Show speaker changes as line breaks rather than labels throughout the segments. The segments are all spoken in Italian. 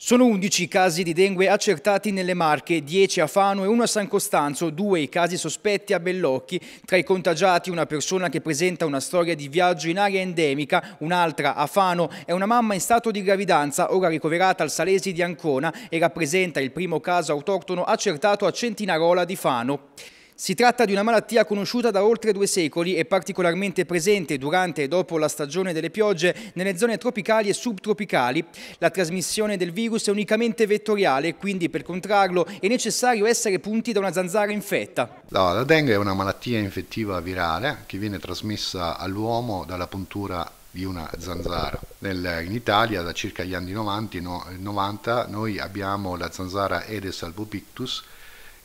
Sono 11 i casi di dengue accertati nelle Marche, 10 a Fano e 1 a San Costanzo, 2 i casi sospetti a Bellocchi. Tra i contagiati una persona che presenta una storia di viaggio in area endemica, un'altra a Fano è una mamma in stato di gravidanza, ora ricoverata al Salesi di Ancona e rappresenta il primo caso autoctono accertato a Centinarola di Fano. Si tratta di una malattia conosciuta da oltre due secoli e particolarmente presente durante e dopo la stagione delle piogge nelle zone tropicali e subtropicali. La trasmissione del virus è unicamente vettoriale, quindi per contrarlo è necessario essere punti
da una zanzara infetta. No, la dengue è una malattia infettiva virale che viene trasmessa all'uomo dalla puntura di una zanzara. Nel, in Italia da circa gli anni 90, no, 90 noi abbiamo la zanzara Aedes albopictus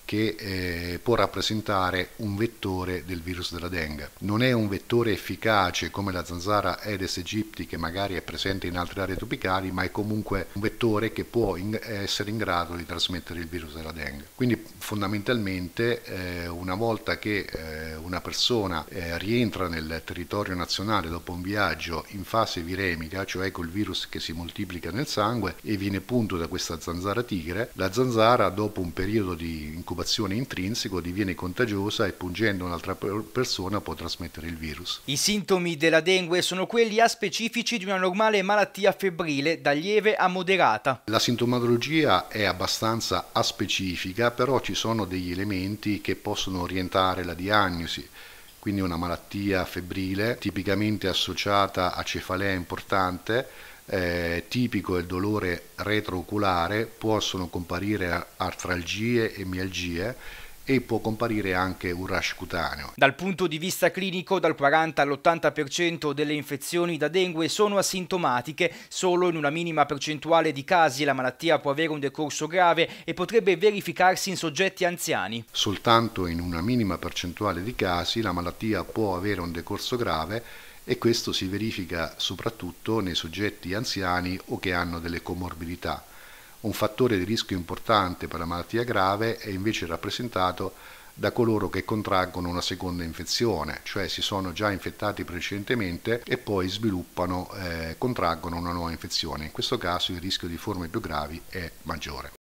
che eh, può rappresentare un vettore del virus della dengue. Non è un vettore efficace come la zanzara Aedes aegypti che magari è presente in altre aree tropicali, ma è comunque un vettore che può in, essere in grado di trasmettere il virus della dengue. Quindi fondamentalmente eh, una volta che eh, una persona eh, rientra nel territorio nazionale dopo un viaggio in fase viremica, cioè col virus che si moltiplica nel sangue e viene punto da questa zanzara tigre, la zanzara dopo un periodo di incubazione intrinseco diviene contagiosa e pungendo un'altra persona può trasmettere il virus.
I sintomi della dengue sono quelli aspecifici di una normale malattia febbrile, da lieve a moderata.
La sintomatologia è abbastanza aspecifica, però ci sono degli elementi che possono orientare la diagnosi psoriasi, quindi una malattia febbrile tipicamente associata a cefalea importante, eh, tipico il dolore retrooculare, possono comparire artralgie e mialgie e può comparire anche un rash cutaneo. Dal punto di vista clinico dal 40
all'80% delle infezioni da dengue sono asintomatiche, solo in una minima percentuale di casi la malattia può avere un decorso grave e potrebbe verificarsi in soggetti anziani.
Soltanto in una minima percentuale di casi la malattia può avere un decorso grave e questo si verifica soprattutto nei soggetti anziani o che hanno delle comorbidità. Un fattore di rischio importante per la malattia grave è invece rappresentato da coloro che contraggono una seconda infezione, cioè si sono già infettati precedentemente e poi sviluppano, eh, contraggono una nuova infezione. In questo caso il rischio di forme più gravi è maggiore.